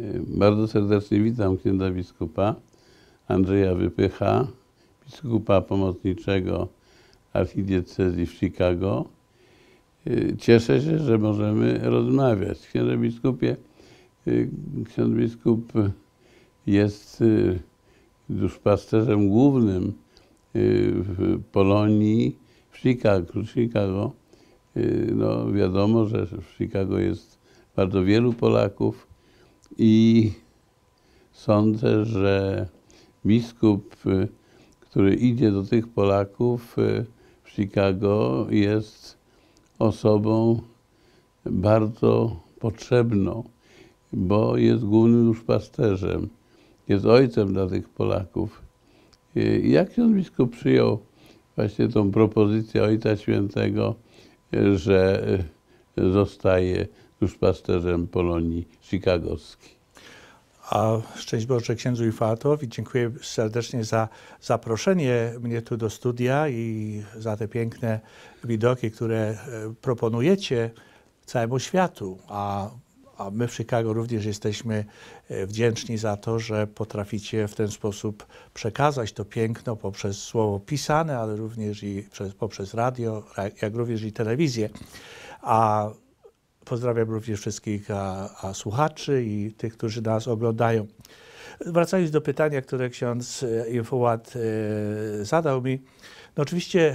Y, bardzo serdecznie witam księdza biskupa Andrzeja Wypycha, biskupa pomocniczego archidiecezji w Chicago. Y, cieszę się, że możemy rozmawiać. księdze biskupie, y, ksiądz biskup jest duszpasterzem głównym w Polonii, w Chicago. Chicago. No, wiadomo, że w Chicago jest bardzo wielu Polaków, i sądzę, że biskup, y, który idzie do tych Polaków y, w Chicago, jest osobą bardzo potrzebną, bo jest głównym już pasterzem, jest ojcem dla tych Polaków. Y, jak ksiądz biskup przyjął właśnie tą propozycję Ojca Świętego, że zostaje już pasterzem Polonii Chicagowskiej. A szczęść Boże księdzu Fatowi. Dziękuję serdecznie za zaproszenie mnie tu do studia i za te piękne widoki, które e, proponujecie całemu światu. A, a my w Chicago również jesteśmy e, wdzięczni za to, że potraficie w ten sposób przekazać to piękno poprzez słowo pisane, ale również i przez, poprzez radio, jak również i telewizję. A Pozdrawiam również wszystkich a, a słuchaczy i tych, którzy nas oglądają. Wracając do pytania, które ksiądz Infołat e, e, zadał mi, no oczywiście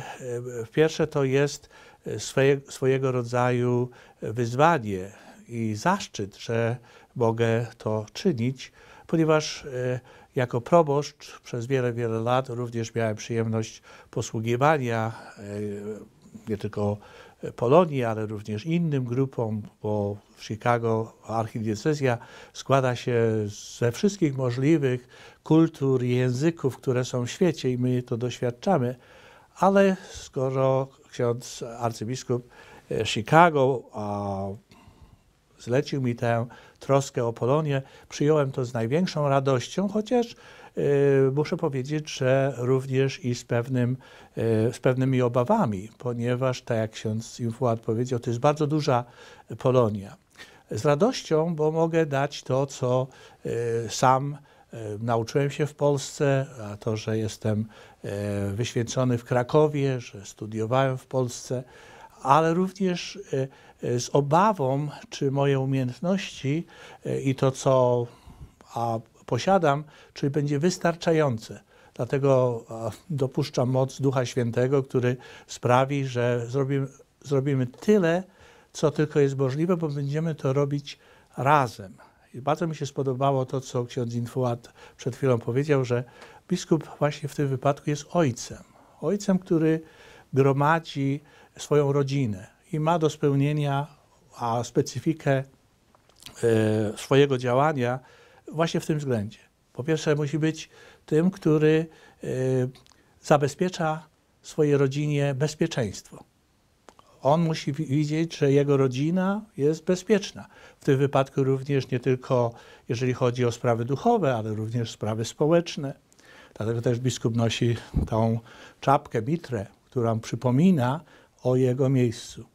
e, pierwsze to jest swoje, swojego rodzaju wyzwanie i zaszczyt, że mogę to czynić, ponieważ jako proboszcz przez wiele, wiele lat również miałem przyjemność posługiwania nie tylko Polonii, ale również innym grupom, bo w Chicago archidiecezja składa się ze wszystkich możliwych kultur i języków, które są w świecie i my to doświadczamy. Ale skoro ksiądz arcybiskup e, Chicago a, zlecił mi tę troskę o Polonię, przyjąłem to z największą radością, chociaż Y, muszę powiedzieć, że również i z, pewnym, y, z pewnymi obawami, ponieważ, tak jak ksiądz Infuat powiedział, to jest bardzo duża Polonia. Z radością, bo mogę dać to, co y, sam nauczyłem się w Polsce, a to, że jestem wyświęcony w Krakowie, że studiowałem w Polsce, ale również z obawą, czy moje umiejętności i to, co a posiadam, czyli będzie wystarczające. Dlatego dopuszczam moc Ducha Świętego, który sprawi, że zrobimy, zrobimy tyle, co tylko jest możliwe, bo będziemy to robić razem. I bardzo mi się spodobało to, co ksiądz Infuat przed chwilą powiedział, że biskup właśnie w tym wypadku jest ojcem. Ojcem, który gromadzi swoją rodzinę i ma do spełnienia a specyfikę e, swojego działania właśnie w tym względzie. Po pierwsze, musi być tym, który e, zabezpiecza swojej rodzinie bezpieczeństwo. On musi widzieć, że jego rodzina jest bezpieczna. W tym wypadku również nie tylko jeżeli chodzi o sprawy duchowe, ale również sprawy społeczne. Dlatego też biskup nosi tą czapkę, mitrę, która przypomina o jego miejscu.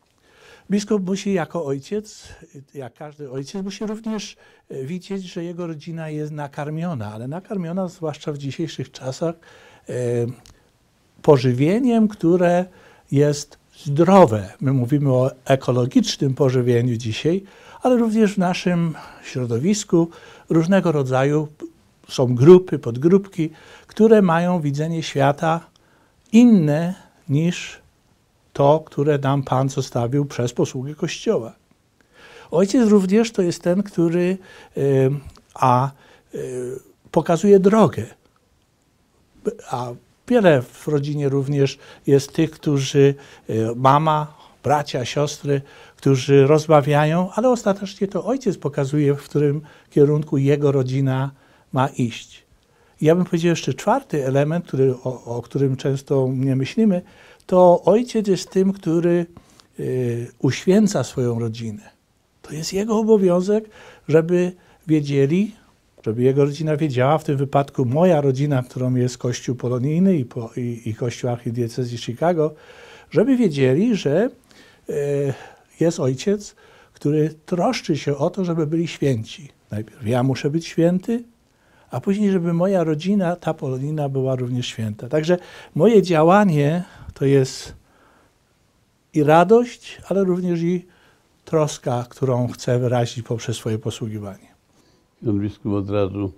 Biskup musi jako ojciec, jak każdy ojciec, musi również e, widzieć, że jego rodzina jest nakarmiona, ale nakarmiona zwłaszcza w dzisiejszych czasach e, pożywieniem, które jest zdrowe. My mówimy o ekologicznym pożywieniu dzisiaj, ale również w naszym środowisku różnego rodzaju są grupy, podgrupki, które mają widzenie świata inne niż to, które nam Pan zostawił przez posługę Kościoła. Ojciec również to jest ten, który y, a, y, pokazuje drogę. A wiele w rodzinie również jest tych, którzy y, mama, bracia, siostry, którzy rozmawiają, ale ostatecznie to ojciec pokazuje, w którym kierunku jego rodzina ma iść. ja bym powiedział jeszcze czwarty element, który, o, o którym często nie myślimy, to ojciec jest tym, który y, uświęca swoją rodzinę. To jest jego obowiązek, żeby wiedzieli, żeby jego rodzina wiedziała, w tym wypadku moja rodzina, którą jest Kościół Polonijny i, po, i, i Kościół Archidiecezji Chicago, żeby wiedzieli, że y, jest ojciec, który troszczy się o to, żeby byli święci. Najpierw ja muszę być święty, a później, żeby moja rodzina, ta Polonina była również święta. Także moje działanie to jest i radość, ale również i troska, którą chce wyrazić poprzez swoje posługiwanie. Jan biskup od razu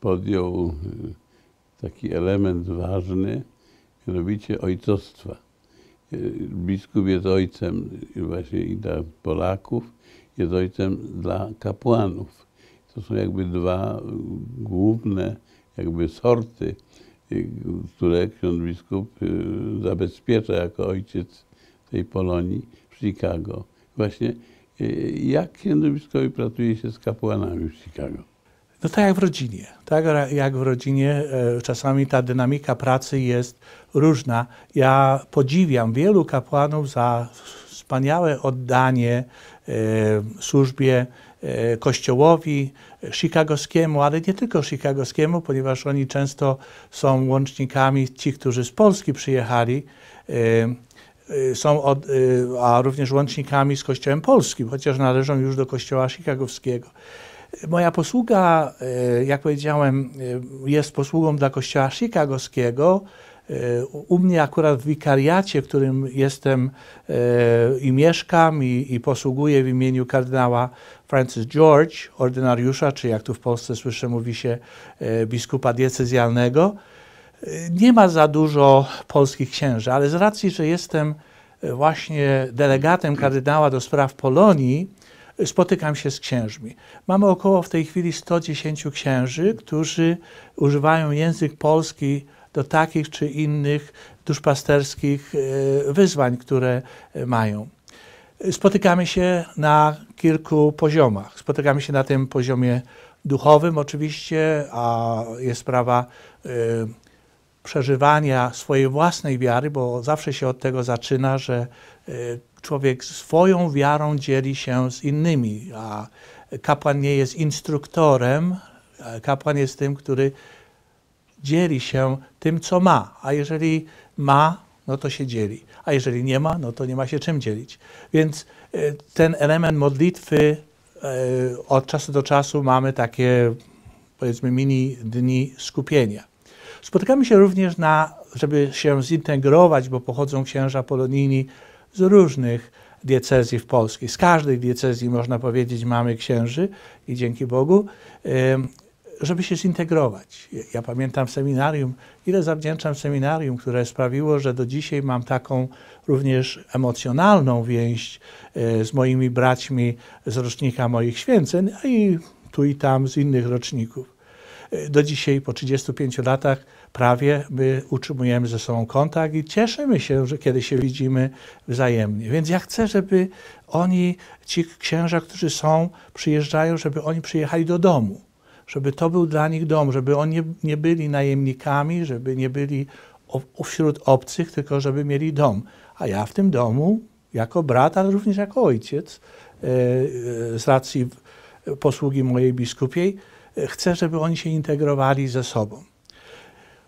podjął y, taki element ważny, mianowicie ojcostwa. Y, biskup jest ojcem właśnie i dla Polaków, jest ojcem dla kapłanów. To są jakby dwa y, główne jakby sorty Y, które ksiądz biskup y, zabezpiecza jako ojciec tej Polonii w Chicago. Właśnie y, jak księdzu biskupowi pracuje się z kapłanami w Chicago? No tak jak w rodzinie. Tak jak w rodzinie e, czasami ta dynamika pracy jest różna. Ja podziwiam wielu kapłanów za wspaniałe oddanie e, służbie E, kościołowi chicagowskiemu, ale nie tylko chicagowskiemu, ponieważ oni często są łącznikami, ci, którzy z Polski przyjechali, e, e, są od, a również łącznikami z Kościołem Polskim, chociaż należą już do Kościoła chicagowskiego. Moja posługa, jak powiedziałem, jest posługą dla Kościoła chicagowskiego, E, u mnie akurat w wikariacie, w którym jestem e, i mieszkam i, i posługuję w imieniu kardynała Francis George, ordynariusza, czy jak tu w Polsce słyszę, mówi się e, biskupa diecezjalnego, nie ma za dużo polskich księży, ale z racji, że jestem właśnie delegatem kardynała do spraw Polonii, spotykam się z księżmi. Mamy około w tej chwili 110 księży, którzy używają język polski do takich czy innych duszpasterskich e, wyzwań, które e, mają. Spotykamy się na kilku poziomach. Spotykamy się na tym poziomie duchowym oczywiście, a jest sprawa e, przeżywania swojej własnej wiary, bo zawsze się od tego zaczyna, że człowiek swoją wiarą dzieli się z innymi, a kapłan nie jest instruktorem, kapłan jest tym, który dzieli się tym, co ma, a jeżeli ma, no to się dzieli, a jeżeli nie ma, no to nie ma się czym dzielić. Więc e, ten element modlitwy e, od czasu do czasu mamy takie, powiedzmy, mini dni skupienia. Spotykamy się również na, żeby się zintegrować, bo pochodzą księża polonijni z różnych diecezji w Polsce. Z każdej diecezji, można powiedzieć, mamy księży i dzięki Bogu. E, żeby się zintegrować. Ja pamiętam seminarium, ile zawdzięczam seminarium, które sprawiło, że do dzisiaj mam taką również emocjonalną więź e, z moimi braćmi z rocznika moich święceń, a i tu i tam z innych roczników. E, do dzisiaj, po 35 latach, prawie my utrzymujemy ze sobą kontakt i cieszymy się, że kiedy się widzimy wzajemnie. Więc ja chcę, żeby oni, ci księża, którzy są, przyjeżdżają, żeby oni przyjechali do domu żeby to był dla nich dom, żeby oni nie byli najemnikami, żeby nie byli wśród obcych, tylko żeby mieli dom. A ja w tym domu, jako brat, ale również jako ojciec, e, e, z racji posługi mojej biskupiej, e, chcę, żeby oni się integrowali ze sobą.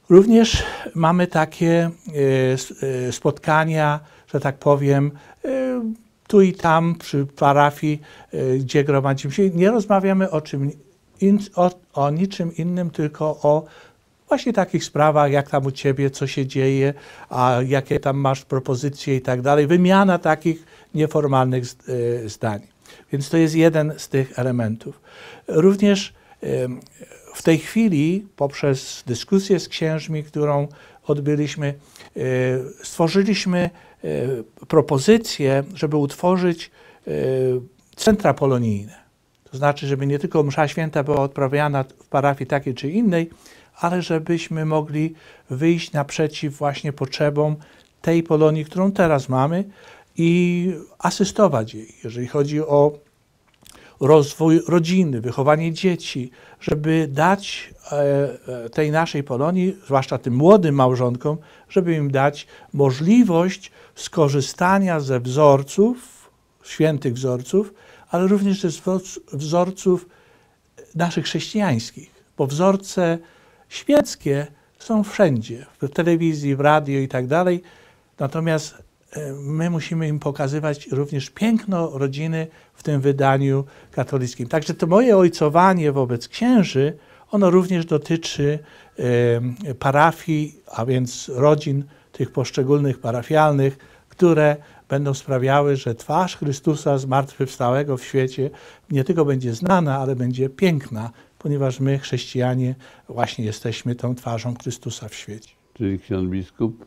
Również mamy takie spotkania, że tak powiem, tu i tam przy parafii, gdzie gromadzimy się. Nie rozmawiamy o czym in, o, o niczym innym, tylko o właśnie takich sprawach, jak tam u ciebie, co się dzieje, a jakie tam masz propozycje i tak dalej. Wymiana takich nieformalnych e, zdań. Więc to jest jeden z tych elementów. Również w tej chwili, poprzez dyskusję z księżmi, którą odbyliśmy, e, stworzyliśmy e, propozycję, żeby utworzyć centra polonijne to znaczy, żeby nie tylko msza święta była odprawiana w parafii takiej czy innej, ale żebyśmy mogli wyjść naprzeciw właśnie potrzebom tej Polonii, którą teraz mamy i asystować jej, jeżeli chodzi o rozwój rodziny, wychowanie dzieci, żeby dać e, e, tej naszej Polonii, zwłaszcza tym młodym małżonkom, żeby im dać możliwość skorzystania ze wzorców, świętych wzorców, ale również ze wzorców naszych chrześcijańskich, bo wzorce świeckie są wszędzie, w telewizji, w radio i tak dalej. Natomiast e, my musimy im pokazywać również piękno rodziny w tym wydaniu katolickim. Także to moje ojcowanie wobec księży, ono również dotyczy e, parafii, a więc rodzin tych poszczególnych parafialnych, które będą sprawiały, że twarz Chrystusa zmartwychwstałego w świecie nie tylko będzie znana, ale będzie piękna, ponieważ my, chrześcijanie, właśnie jesteśmy tą twarzą Chrystusa w świecie. Czyli ksiądz biskup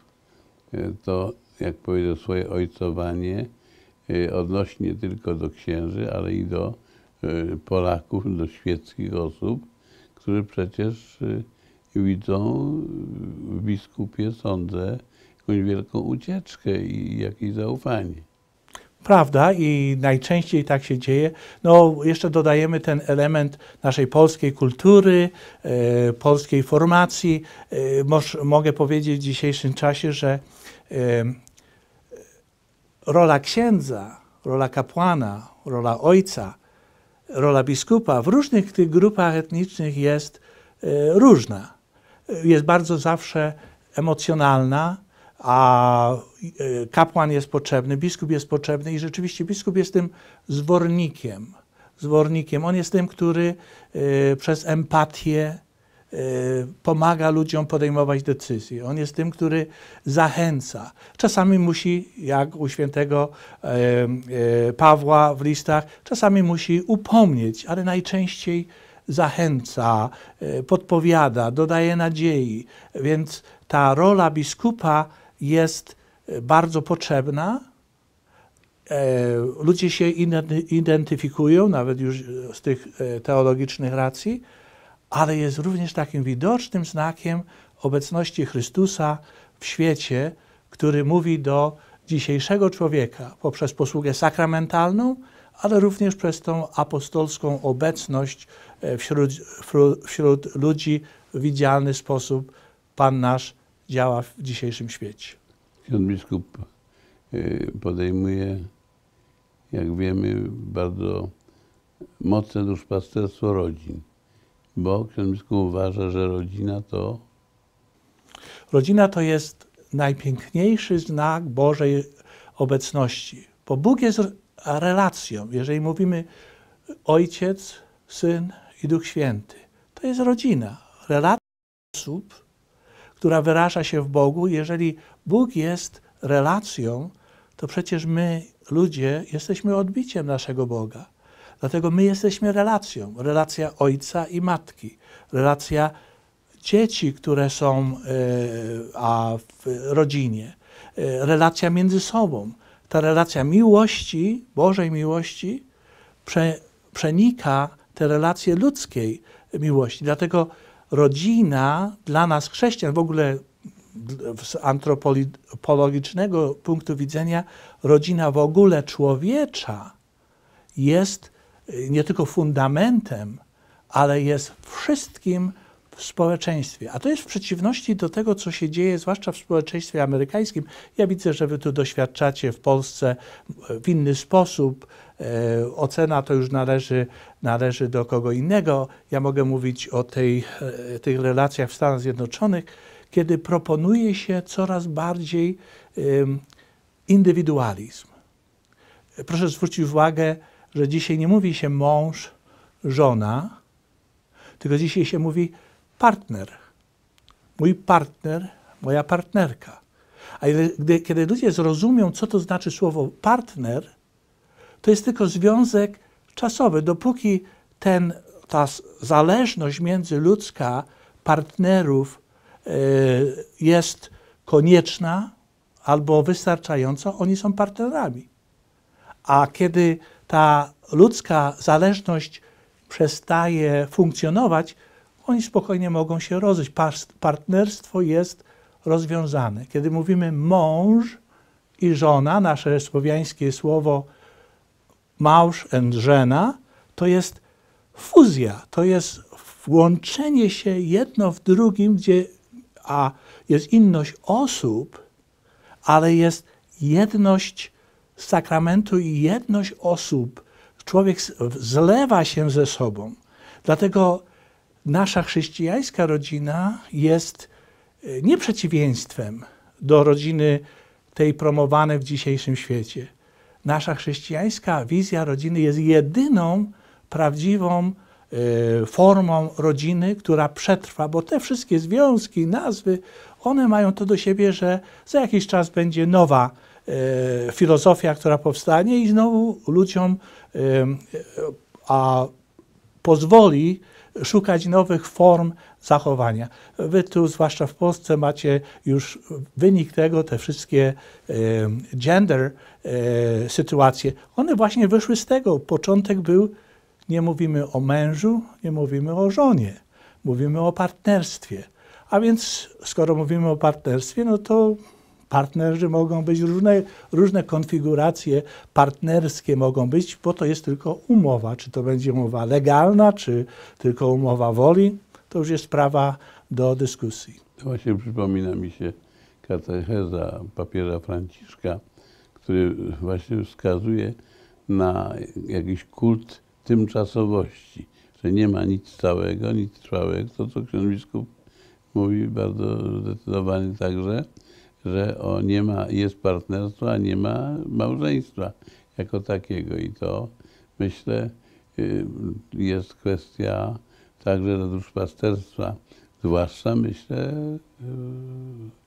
e, to, jak powiedział, swoje ojcowanie e, odnosi nie tylko do księży, ale i do e, Polaków, do świeckich osób, którzy przecież widzą w biskupie, sądzę, jakąś wielką ucieczkę i jakieś zaufanie. Prawda, i najczęściej tak się dzieje. No, jeszcze dodajemy ten element naszej polskiej kultury, e, polskiej formacji. E, moż, mogę powiedzieć w dzisiejszym czasie, że e, rola księdza, rola kapłana, rola ojca, rola biskupa w różnych tych grupach etnicznych jest e, różna. E, jest bardzo zawsze emocjonalna, a e, kapłan jest potrzebny, biskup jest potrzebny i rzeczywiście biskup jest tym zwornikiem. Zwornikiem. On jest tym, który e, przez empatię e, pomaga ludziom podejmować decyzje. On jest tym, który zachęca. Czasami musi, jak u świętego Pawła w listach, czasami musi upomnieć, ale najczęściej zachęca, podpowiada, dodaje nadziei. Więc ta rola biskupa jest e, bardzo potrzebna. E, ludzie się identyfikują, nawet już e, z tych teologicznych racji, ale jest również takim widocznym znakiem obecności Chrystusa w świecie, który mówi do dzisiejszego człowieka poprzez posługę sakramentalną, ale również przez tą apostolską obecność wśród, wśród ludzi w widzialny sposób Pan nasz działa w dzisiejszym świecie. Ksiądz biskup y, podejmuje, jak wiemy, bardzo mocne duszpasterstwo rodzin, bo ksiądz biskup uważa, że rodzina to... Rodzina to jest najpiękniejszy znak Bożej obecności, bo Bóg jest relacją. Jeżeli mówimy Ojciec, Syn i Duch Święty, to jest rodzina. Relacja osób, która wyraża się w Bogu. Jeżeli Bóg jest relacją, to przecież my, ludzie, jesteśmy odbiciem naszego Boga. Dlatego my jesteśmy relacją. Relacja ojca i matki, relacja dzieci, które są e, a w rodzinie, e, relacja między sobą. Ta relacja miłości, Bożej miłości, przenika te relacje ludzkiej miłości. Dlatego rodzina dla nas chrześcijan, w ogóle z antropologicznego punktu widzenia, rodzina w ogóle człowiecza jest y, nie tylko fundamentem, ale jest wszystkim w społeczeństwie. A to jest w przeciwności do tego, co się dzieje, zwłaszcza w społeczeństwie amerykańskim. Ja widzę, że wy tu doświadczacie w Polsce w inny sposób. E, ocena to już należy należy do kogo innego. Ja mogę mówić o tej, e, tych relacjach w Stanach Zjednoczonych, kiedy proponuje się coraz bardziej indywidualizm. Proszę zwrócić uwagę, że dzisiaj nie mówi się mąż, żona, tylko dzisiaj się mówi partner. Mój partner, moja partnerka. A gdy, kiedy ludzie zrozumią, co to znaczy słowo partner, to jest tylko związek czasowy, dopóki ten, ta zależność międzyludzka partnerów y, jest konieczna albo wystarczająca, oni są partnerami. A kiedy ta ludzka zależność przestaje funkcjonować, oni spokojnie mogą się rozejść. Partnerstwo jest rozwiązane. Kiedy mówimy mąż i żona, nasze słowiańskie słowo Małż and żena to jest fuzja, to jest włączenie się jedno w drugim, gdzie a jest inność osób, ale jest jedność sakramentu i jedność osób. Człowiek zlewa się ze sobą. Dlatego nasza chrześcijańska rodzina jest e, nie przeciwieństwem do rodziny tej promowanej w dzisiejszym świecie nasza chrześcijańska wizja rodziny jest jedyną prawdziwą e, formą rodziny, która przetrwa, bo te wszystkie związki, nazwy, one mają to do siebie, że za jakiś czas będzie nowa e, filozofia, która powstanie i znowu ludziom e, pozwoli szukać nowych form zachowania. Wy tu, zwłaszcza w Polsce, macie już wynik tego, te wszystkie e, gender e, sytuacje. One właśnie wyszły z tego. Początek był, nie mówimy o mężu, nie mówimy o żonie, mówimy o partnerstwie. A więc, skoro mówimy o partnerstwie, no to partnerzy mogą być różne, różne konfiguracje partnerskie mogą być, bo to jest tylko umowa. Czy to będzie umowa legalna, czy tylko umowa woli, to już jest sprawa do dyskusji. To właśnie przypomina mi się katecheza papieża Franciszka, który właśnie wskazuje na jakiś kult tymczasowości, że nie ma nic stałego, nic trwałego. To, co ksiądz biskup mówi bardzo zdecydowanie także, że o nie ma, jest partnerstwo, a nie ma małżeństwa jako takiego. I to myślę y, jest kwestia także do duszpasterstwa, zwłaszcza myślę e,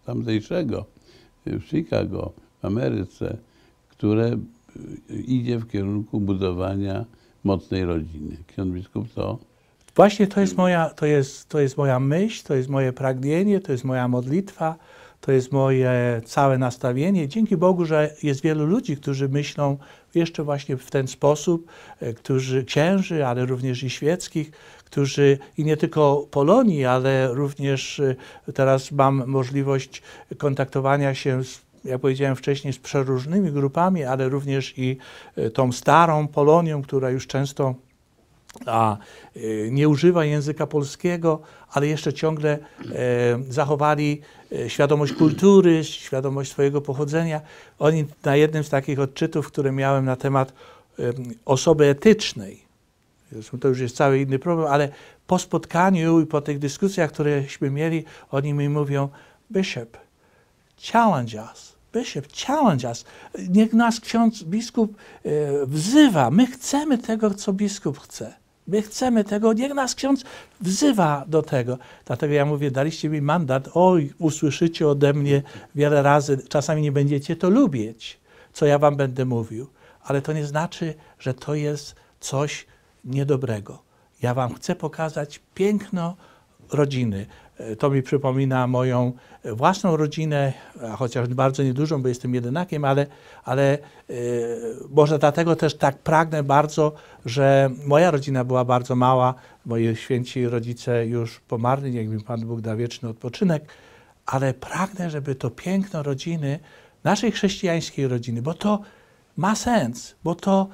tamtejszego, e, w Chicago, w Ameryce, które e, idzie w kierunku budowania mocnej rodziny. Ksiądz biskup to Właśnie to jest, moja, to, jest, to jest moja myśl, to jest moje pragnienie, to jest moja modlitwa, to jest moje całe nastawienie. Dzięki Bogu, że jest wielu ludzi, którzy myślą jeszcze właśnie w ten sposób, którzy księży, ale również i świeckich, którzy i nie tylko Polonii, ale również y, teraz mam możliwość kontaktowania się z jak powiedziałem wcześniej, z przeróżnymi grupami, ale również i y, tą starą Polonią, która już często a y, nie używa języka polskiego, ale jeszcze ciągle e, zachowali e, świadomość kultury, świadomość swojego pochodzenia. Oni na jednym z takich odczytów, które miałem na temat osoby etycznej, Zresztą to już jest cały inny problem, ale po spotkaniu i po tych dyskusjach, któreśmy mieli, oni mi mówią, Bishop, challenge us. Bishop, challenge us. Niech nas ksiądz biskup e, wzywa. My chcemy tego, co biskup chce. My chcemy tego, niech nas ksiądz wzywa do tego. Dlatego ja mówię, daliście mi mandat, oj, usłyszycie ode mnie wiele razy, czasami nie będziecie to lubić, co ja wam będę mówił. Ale to nie znaczy, że to jest coś, niedobrego. Ja Wam chcę pokazać piękno rodziny. E, to mi przypomina moją e, własną rodzinę, e, chociaż bardzo niedużą, bo jestem jedynakiem, ale, ale yy, może dlatego też tak pragnę bardzo, że moja rodzina była bardzo mała. Moi święci rodzice już pomarli, niech mi Pan Bóg da wieczny odpoczynek, ale pragnę, żeby to piękno rodziny, naszej chrześcijańskiej rodziny, bo to ma sens, bo to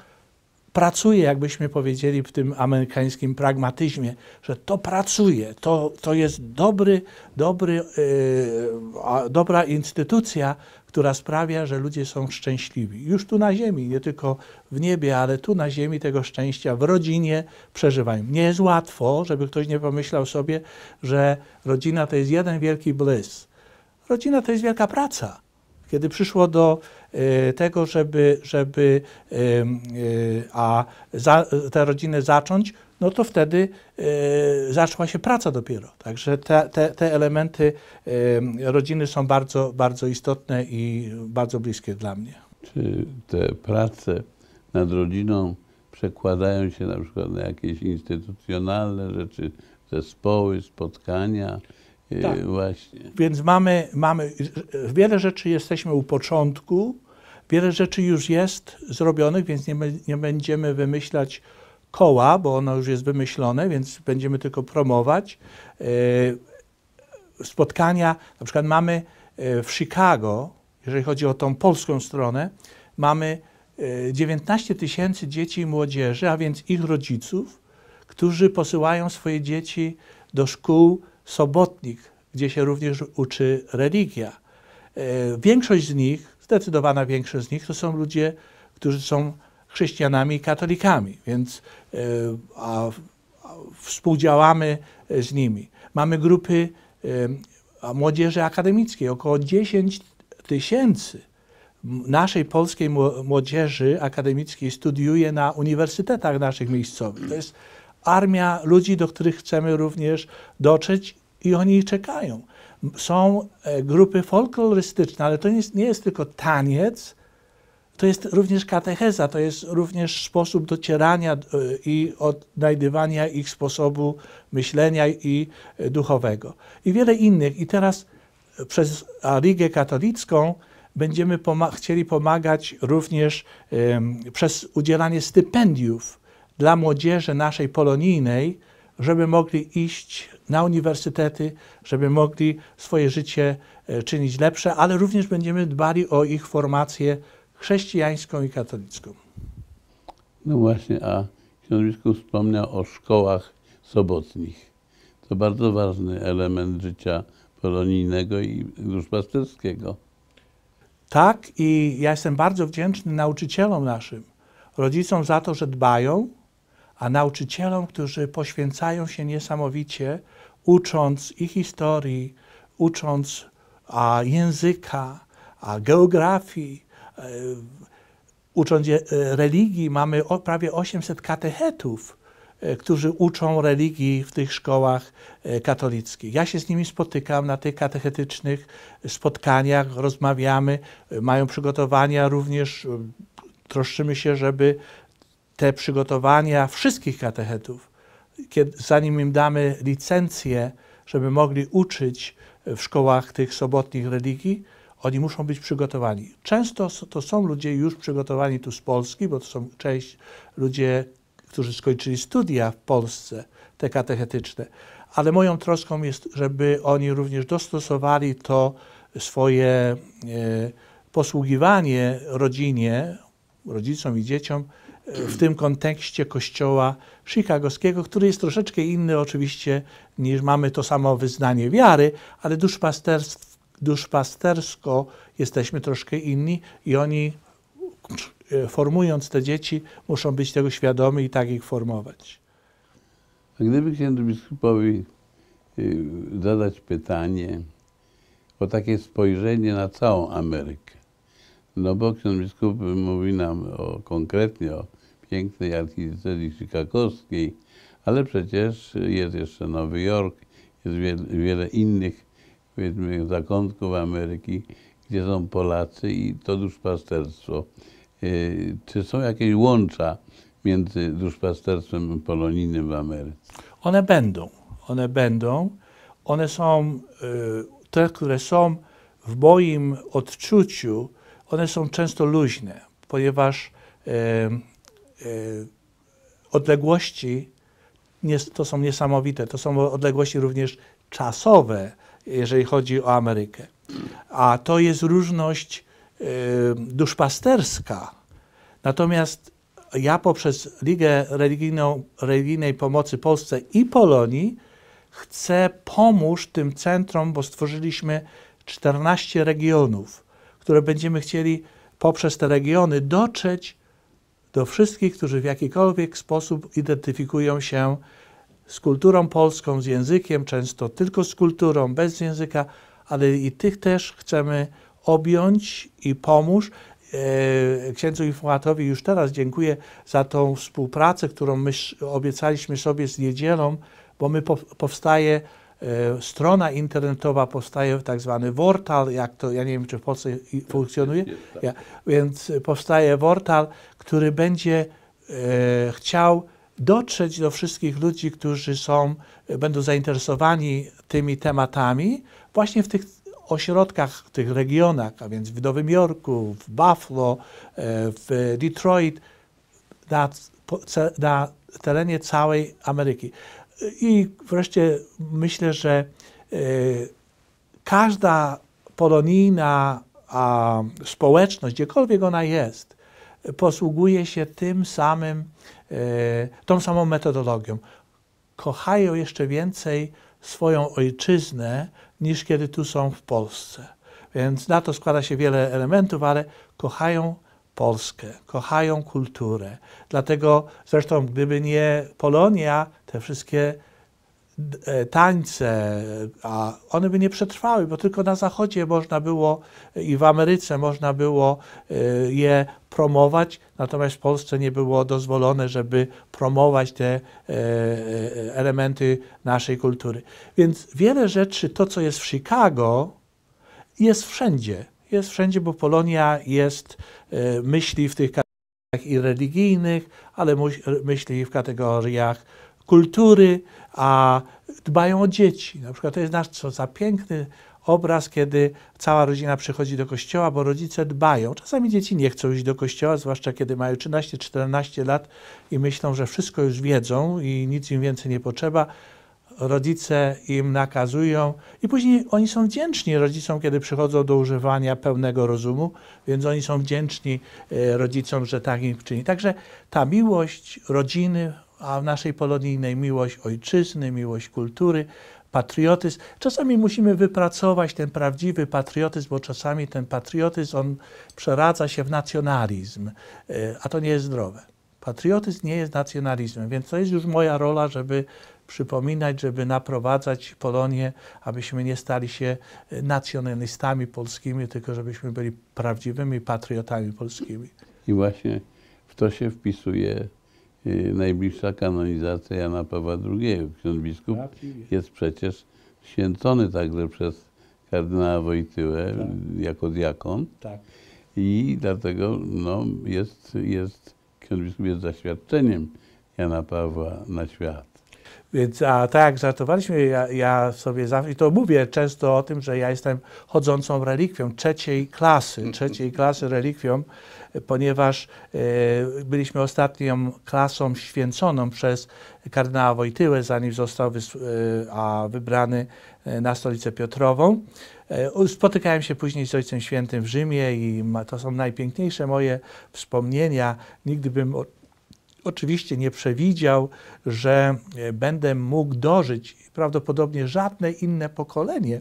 pracuje, jakbyśmy powiedzieli w tym amerykańskim pragmatyzmie, że to pracuje, to, to jest dobry, dobry, yy, dobra instytucja, która sprawia, że ludzie są szczęśliwi. Już tu na ziemi, nie tylko w niebie, ale tu na ziemi tego szczęścia w rodzinie przeżywają. Nie jest łatwo, żeby ktoś nie pomyślał sobie, że rodzina to jest jeden wielki blis. Rodzina to jest wielka praca. Kiedy przyszło do Y, tego, żeby, żeby y, a za, te rodziny zacząć, no to wtedy y, zaczęła się praca dopiero. Także te, te, te elementy rodziny są bardzo, bardzo istotne i bardzo bliskie dla mnie. Czy te prace nad rodziną przekładają się na przykład na jakieś instytucjonalne rzeczy, zespoły, spotkania? Yy, tak. Właśnie. Więc mamy, mamy, wiele rzeczy jesteśmy u początku, wiele rzeczy już jest zrobionych, więc nie, nie będziemy wymyślać koła, bo ono już jest wymyślone, więc będziemy tylko promować. Yy, spotkania, na przykład mamy yy, w Chicago, jeżeli chodzi o tą polską stronę, mamy 19 tysięcy dzieci i młodzieży, a więc ich rodziców, którzy posyłają swoje dzieci do szkół sobotnik, gdzie się również uczy religia. E, większość z nich, zdecydowana większość z nich, to są ludzie, którzy są chrześcijanami i katolikami, więc e, a, a współdziałamy e, z nimi. Mamy grupy młodzieży akademickiej, około 10 tysięcy naszej polskiej młodzieży akademickiej studiuje na uniwersytetach naszych miejscowych. To jest armia ludzi, do których chcemy również dotrzeć i oni czekają. Są e, grupy folklorystyczne, ale to nie jest, nie jest tylko taniec, to jest również katecheza, to jest również sposób docierania e, i odnajdywania ich sposobu myślenia i e, duchowego. I wiele innych. I teraz przez Ligę Katolicką będziemy pom chcieli pomagać również um, przez udzielanie stypendiów dla młodzieży naszej polonijnej, żeby mogli iść na uniwersytety, żeby mogli swoje życie e, czynić lepsze, ale również będziemy dbali o ich formację chrześcijańską i katolicką. No właśnie, a książeczku wspomniał o szkołach sobotnich. To bardzo ważny element życia polonijnego i duszpasterskiego. Tak, i ja jestem bardzo wdzięczny nauczycielom naszym, rodzicom za to, że dbają a nauczycielom, którzy poświęcają się niesamowicie, ucząc i historii, ucząc a, języka, a, geografii, e, ucząc e, religii. Mamy o, prawie 800 katechetów, e, którzy uczą religii w tych szkołach e, katolickich. Ja się z nimi spotykam na tych katechetycznych spotkaniach, rozmawiamy, e, mają przygotowania również e, troszczymy się, żeby te przygotowania wszystkich katechetów, kiedy, zanim im damy licencję, żeby mogli uczyć w szkołach tych sobotnich religii, oni muszą być przygotowani. Często to są ludzie już przygotowani tu z Polski, bo to są część ludzie, którzy skończyli studia w Polsce, te katechetyczne. Ale moją troską jest, żeby oni również dostosowali to swoje e, posługiwanie rodzinie, rodzicom i dzieciom w tym kontekście kościoła chicagowskiego, który jest troszeczkę inny oczywiście niż mamy to samo wyznanie wiary, ale duszpastersko jesteśmy troszkę inni i oni formując te dzieci muszą być tego świadomi i tak ich formować. A gdyby księdzu biskupowi y, zadać pytanie o takie spojrzenie na całą Amerykę, no bo ksiądz biskup mówi nam o, konkretnie o pięknej archidiecezji chicagowskiej, ale przecież jest jeszcze Nowy Jork, jest wiele, wiele innych, powiedzmy, zakątków Ameryki, gdzie są Polacy i to duszpasterstwo. Y, czy są jakieś łącza między duszpasterstwem polonijnym w Ameryce? One będą. One będą. One są, y, te, które są w moim odczuciu, one są często luźne, ponieważ E, odległości to są niesamowite. To są odległości również czasowe, jeżeli chodzi o Amerykę. A to jest różność e, duszpasterska. Natomiast ja poprzez Ligę Religijną, Religijnej Pomocy Polsce i Polonii chcę pomóc tym centrom, bo stworzyliśmy 14 regionów, które będziemy chcieli poprzez te regiony dotrzeć do wszystkich, którzy w jakikolwiek sposób identyfikują się z kulturą polską, z językiem, często tylko z kulturą, bez języka, ale i tych też chcemy objąć i pomóż. E, księdzu informatowi już teraz dziękuję za tą współpracę, którą my obiecaliśmy sobie z niedzielą, bo my powstaje E, strona internetowa, powstaje tak zwany wortal, jak to, ja nie wiem, czy w Polsce funkcjonuje, tak. ja, więc powstaje wortal, który będzie e, chciał dotrzeć do wszystkich ludzi, którzy są, będą zainteresowani tymi tematami, właśnie w tych ośrodkach, w tych regionach, a więc w Nowym Jorku, w Buffalo, e, w Detroit, na, na terenie całej Ameryki. I wreszcie myślę, że e, każda polonijna społeczność, gdziekolwiek ona jest, posługuje się tym samym, e, tą samą metodologią. Kochają jeszcze więcej swoją ojczyznę niż kiedy tu są w Polsce. Więc na to składa się wiele elementów, ale kochają Polskę, kochają kulturę. Dlatego zresztą, gdyby nie Polonia, te wszystkie e, tańce, a one by nie przetrwały, bo tylko na Zachodzie można było i w Ameryce można było e, je promować, natomiast w Polsce nie było dozwolone, żeby promować te e, elementy naszej kultury. Więc wiele rzeczy, to co jest w Chicago, jest wszędzie jest wszędzie, bo Polonia jest, e, myśli w tych kategoriach i religijnych, ale e, myśli w kategoriach kultury, a dbają o dzieci. Na przykład to jest nasz co za piękny obraz, kiedy cała rodzina przychodzi do kościoła, bo rodzice dbają. Czasami dzieci nie chcą iść do kościoła, zwłaszcza kiedy mają 13-14 lat i myślą, że wszystko już wiedzą i nic im więcej nie potrzeba rodzice im nakazują i później oni są wdzięczni rodzicom, kiedy przychodzą do używania pełnego rozumu, więc oni są wdzięczni e, rodzicom, że tak im czyni. Także ta miłość rodziny, a w naszej polonijnej miłość ojczyzny, miłość kultury, patriotyzm. Czasami musimy wypracować ten prawdziwy patriotyzm, bo czasami ten patriotyzm on przeradza się w nacjonalizm, e, a to nie jest zdrowe. Patriotyzm nie jest nacjonalizmem, więc to jest już moja rola, żeby przypominać, żeby naprowadzać Polonię, abyśmy nie stali się e, nacjonalistami polskimi, tylko żebyśmy byli prawdziwymi patriotami polskimi. I właśnie w to się wpisuje e, najbliższa kanonizacja Jana Pawła II. Ksiądz biskup jest przecież święcony także przez kardynała Wojtyłę tak. jako diakon. Tak. I dlatego no, jest, jest, ksiądz biskup jest zaświadczeniem Jana Pawła na świat. Więc a tak jak żartowaliśmy, ja, ja sobie zawsze, i to mówię często o tym, że ja jestem chodzącą relikwią trzeciej klasy, mhm. trzeciej klasy relikwią, ponieważ y, byliśmy ostatnią klasą święconą przez kardynała Wojtyłę, zanim został y, a, wybrany e, na stolicę Piotrową. Spotykałem się później z Ojcem Świętym w Rzymie i to są najpiękniejsze moje wspomnienia. Nigdy bym oczywiście nie przewidział, że e, będę mógł dożyć. Prawdopodobnie żadne inne pokolenie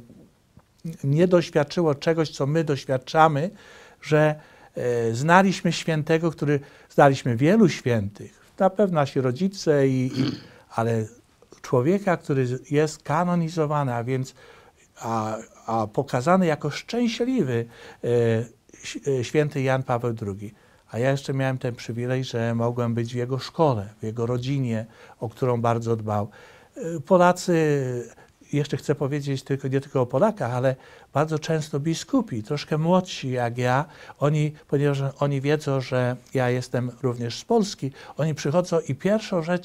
nie doświadczyło czegoś, co my doświadczamy, że e, znaliśmy świętego, który znaliśmy wielu świętych. Na pewno nasi rodzice, i, i ale człowieka, który jest kanonizowany, a więc a, a pokazany jako szczęśliwy e, święty Jan Paweł II. A ja jeszcze miałem ten przywilej, że mogłem być w jego szkole, w jego rodzinie, o którą bardzo dbał. Y, Polacy, jeszcze chcę powiedzieć tylko, nie tylko o Polakach, ale bardzo często biskupi, troszkę młodsi jak ja, oni, ponieważ oni wiedzą, że ja jestem również z Polski, oni przychodzą i pierwszą rzecz,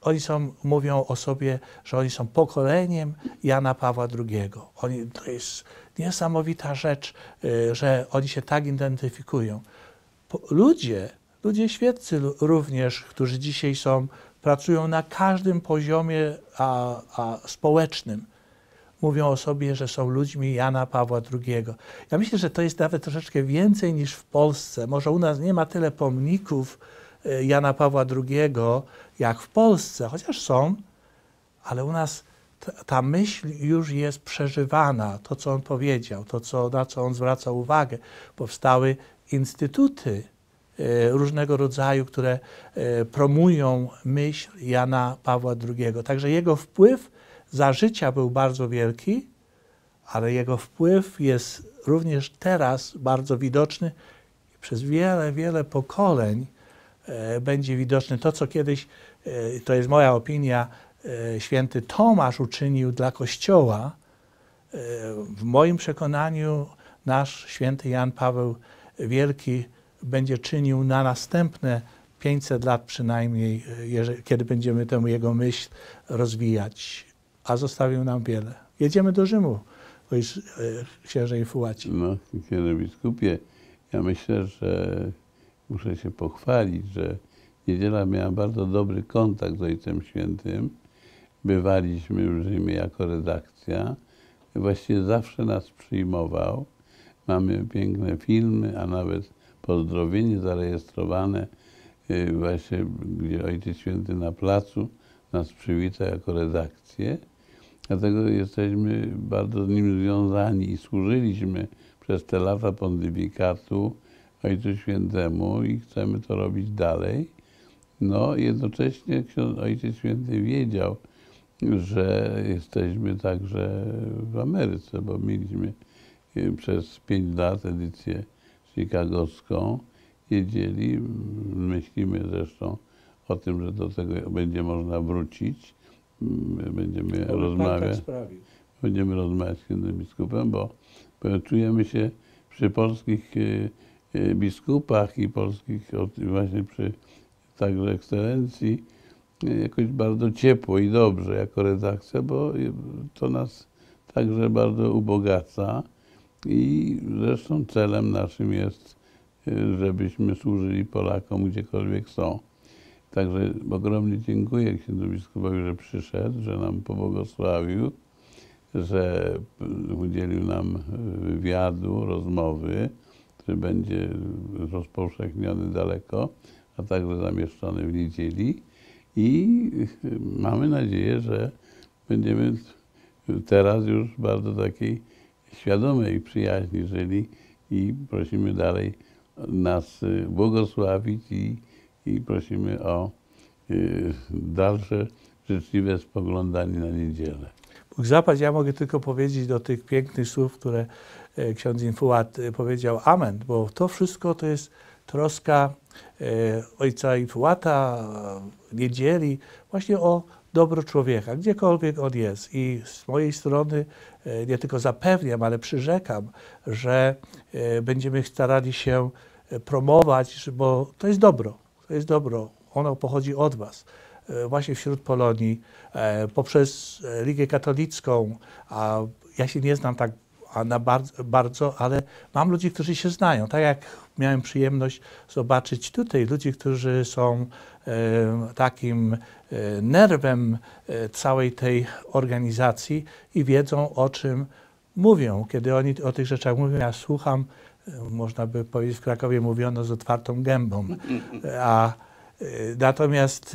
oni są, mówią o sobie, że oni są pokoleniem Jana Pawła II. Oni, to jest niesamowita rzecz, y, że oni się tak identyfikują ludzie, ludzie świeccy również, którzy dzisiaj są, pracują na każdym poziomie a, a społecznym, mówią o sobie, że są ludźmi Jana Pawła II. Ja myślę, że to jest nawet troszeczkę więcej niż w Polsce. Może u nas nie ma tyle pomników e, Jana Pawła II jak w Polsce, chociaż są, ale u nas ta myśl już jest przeżywana, to co on powiedział, to co, na co on zwraca uwagę. Powstały instytuty e, różnego rodzaju, które e, promują myśl Jana Pawła II. Także jego wpływ za życia był bardzo wielki, ale jego wpływ jest również teraz bardzo widoczny. Przez wiele, wiele pokoleń e, będzie widoczny to, co kiedyś, to jest moja opinia, E, święty Tomasz uczynił dla Kościoła, e, w moim przekonaniu nasz święty Jan Paweł Wielki będzie czynił na następne 500 lat przynajmniej, e, kiedy będziemy tę jego myśl rozwijać. A zostawił nam wiele. Jedziemy do Rzymu, księże Infułaci. No, księże biskupie, ja myślę, że muszę się pochwalić, że niedziela miała bardzo dobry kontakt z Ojcem Świętym bywaliśmy w Rzymie jako redakcja. Właściwie zawsze nas przyjmował. Mamy piękne filmy, a nawet pozdrowienie zarejestrowane y, właśnie, gdzie Ojciec Święty na placu nas przywita jako redakcję. Dlatego jesteśmy bardzo z nim związani i służyliśmy przez te lata pontyfikatu Ojcu Świętemu i chcemy to robić dalej. No, jednocześnie ksiądz Ojciec Święty wiedział, że jesteśmy także w Ameryce, bo mieliśmy e, przez pięć lat edycję chicagowską. Jedzieli, myślimy zresztą o tym, że do tego będzie można wrócić. Będziemy Oby tak rozmawiać. Tak będziemy rozmawiać z innym biskupem, bo, bo czujemy się przy polskich e, e, biskupach i polskich, właśnie przy także ekscelencji, jakoś bardzo ciepło i dobrze jako redakcja, bo to nas także bardzo ubogaca i zresztą celem naszym jest, e, żebyśmy służyli Polakom gdziekolwiek są. Także ogromnie dziękuję księdzu biskupowi, że przyszedł, że nam pobłogosławił, że udzielił nam e, wywiadu, rozmowy, który będzie rozpowszechniony daleko, a także zamieszczony w niedzieli i y, mamy nadzieję, że będziemy teraz już bardzo takiej świadomej przyjaźni żyli i prosimy dalej nas y, błogosławić i, i prosimy o y, dalsze życzliwe spoglądanie na niedzielę. Bóg zapaść, ja mogę tylko powiedzieć do tych pięknych słów, które e, ksiądz Infuat powiedział, amen, bo to wszystko to jest troska E, ojca Ifułata, niedzieli, właśnie o dobro człowieka, gdziekolwiek on jest. I z mojej strony e, nie tylko zapewniam, ale przyrzekam, że e, będziemy starali się promować, bo to jest dobro, to jest dobro, ono pochodzi od Was właśnie wśród Polonii, poprzez Ligę Katolicką, a ja się nie znam tak na bardzo, bardzo, ale mam ludzi, którzy się znają. Tak jak miałem przyjemność zobaczyć tutaj ludzi, którzy są e, takim e, nerwem e, całej tej organizacji i wiedzą o czym mówią. Kiedy oni o tych rzeczach mówią, ja słucham, e, można by powiedzieć w Krakowie mówiono z otwartą gębą. A, e, natomiast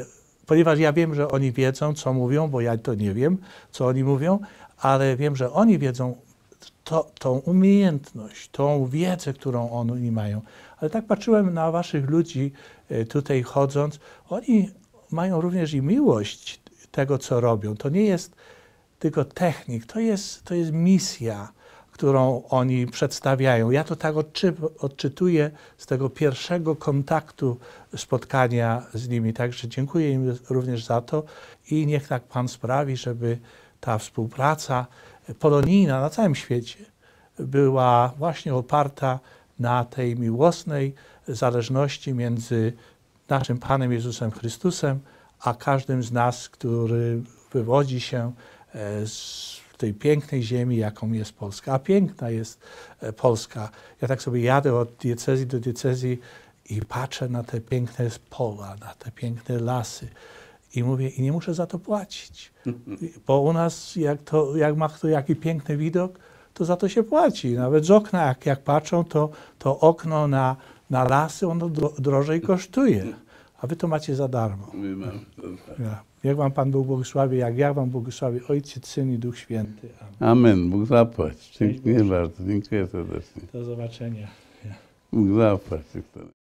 e, ponieważ ja wiem, że oni wiedzą, co mówią, bo ja to nie wiem, co oni mówią, ale wiem, że oni wiedzą to, tą umiejętność, tą wiedzę, którą oni mają. Ale tak patrzyłem na waszych ludzi e, tutaj chodząc, oni mają również i miłość tego, co robią. To nie jest tylko technik, to jest, to jest misja, którą oni przedstawiają. Ja to tak odczy, odczytuję z tego pierwszego kontaktu, spotkania z nimi. Także dziękuję im również za to i niech tak Pan sprawi, żeby ta współpraca polonijna na całym świecie była właśnie oparta na tej miłosnej zależności między naszym Panem Jezusem Chrystusem, a każdym z nas, który wywodzi się e, z tej pięknej ziemi, jaką jest Polska. A piękna jest e, Polska. Ja tak sobie jadę od diecezji do diecezji i patrzę na te piękne pola, na te piękne lasy, i mówię, i nie muszę za to płacić. Bo u nas, jak, to, jak ma kto jaki piękny widok, to za to się płaci. Nawet z okna, jak, jak patrzą, to, to okno na, na lasy, ono drożej kosztuje. A wy to macie za darmo. Ja. Jak wam Pan Bóg błogosławi, jak ja wam błogosławię. Ojciec, Syn i Duch Święty. Amen. Amen. Bóg zapłać. Dziękuję bardzo. Dziękuję serdecznie. Do zobaczenia. Bóg zapłać.